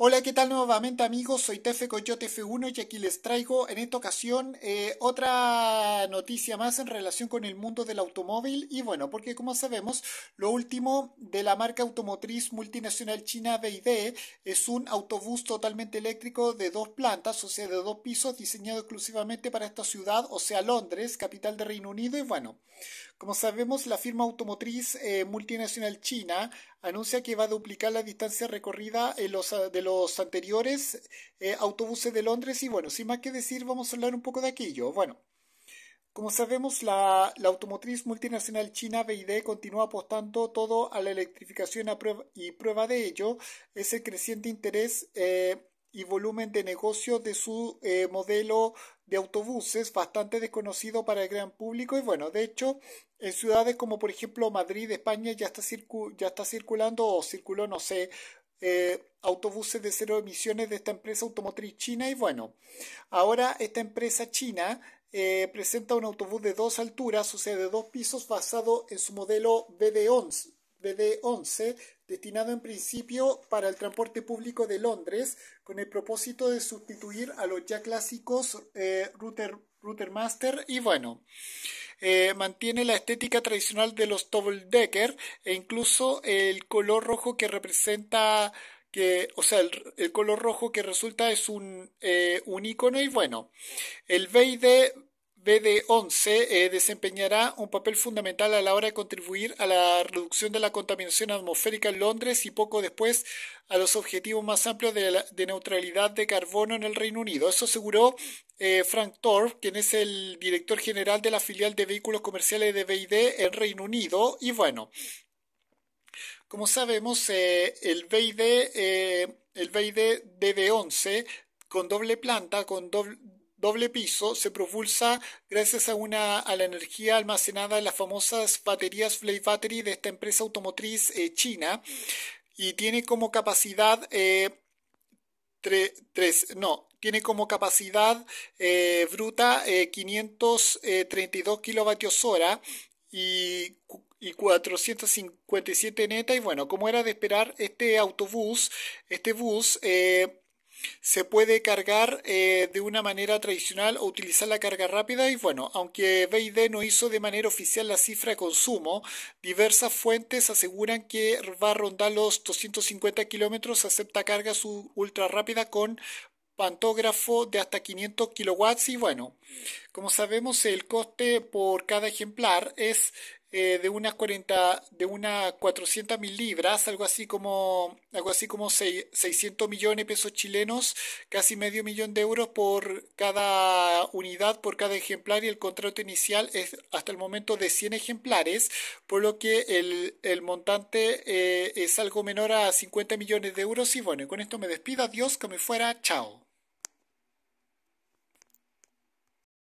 Hola, ¿qué tal nuevamente amigos? Soy Tefe Coyote F1 y aquí les traigo en esta ocasión eh, otra noticia más en relación con el mundo del automóvil y bueno, porque como sabemos, lo último de la marca automotriz multinacional china BYD es un autobús totalmente eléctrico de dos plantas, o sea, de dos pisos, diseñado exclusivamente para esta ciudad, o sea, Londres, capital del Reino Unido y bueno, como sabemos, la firma automotriz eh, multinacional china anuncia que va a duplicar la distancia recorrida eh, ah, de los anteriores eh, autobuses de Londres y bueno, sin más que decir, vamos a hablar un poco de aquello. Bueno. Como sabemos, la, automotriz multinacional china BID continúa apostando todo a la electrificación y prueba de ello es el creciente interés y volumen de negocio de su eh, modelo de autobuses, bastante desconocido para el gran público. Y bueno, de hecho, en ciudades como por ejemplo Madrid, España, ya está, circu ya está circulando o circuló, no sé, eh, autobuses de cero emisiones de esta empresa automotriz china. Y bueno, ahora esta empresa china eh, presenta un autobús de dos alturas, o sea, de dos pisos, basado en su modelo BD11, BD11 destinado en principio para el transporte público de Londres, con el propósito de sustituir a los ya clásicos eh, router, Master y bueno. Eh, mantiene la estética tradicional de los double decker e incluso el color rojo que representa que, o sea, el, color rojo que resulta es un, eh, un icono y bueno, el BID BD11 eh, desempeñará un papel fundamental a la hora de contribuir a la reducción de la contaminación atmosférica en Londres y poco después a los objetivos más amplios de, neutralidad de carbono en el Reino Unido. Eso aseguró eh, Frank Thorpe, quien es el director general de la filial de vehículos comerciales de BID en Reino Unido. Y bueno, como sabemos, eh, el BID, el BID 11 con doble planta, con doble doble piso se propulsa gracias a, una, la energía almacenada en las famosas baterías Flay Battery de esta empresa automotriz eh, china y tiene como capacidad eh, no, tiene como capacidad eh, bruta 532 kilovatios hora y y 457 neta y bueno como era de esperar este autobús este bus se puede cargar eh, de una manera tradicional o utilizar la carga rápida y bueno, aunque BID no hizo de manera oficial la cifra de consumo, diversas fuentes aseguran que va a rondar los 250 kilómetros, acepta carga ultra rápida con pantógrafo de hasta 500 kilowatts y bueno, como sabemos el coste por cada ejemplar es eh, de unas 40, de unas 400 mil libras, algo así como, algo así como 600 millones de pesos chilenos, casi medio millón de euros por cada unidad, por cada ejemplar y el contrato inicial es hasta el momento de 100 ejemplares, por lo que el, montante eh, es algo menor a 50 millones de euros y bueno, con esto me despido, adiós, que me fuera, chao.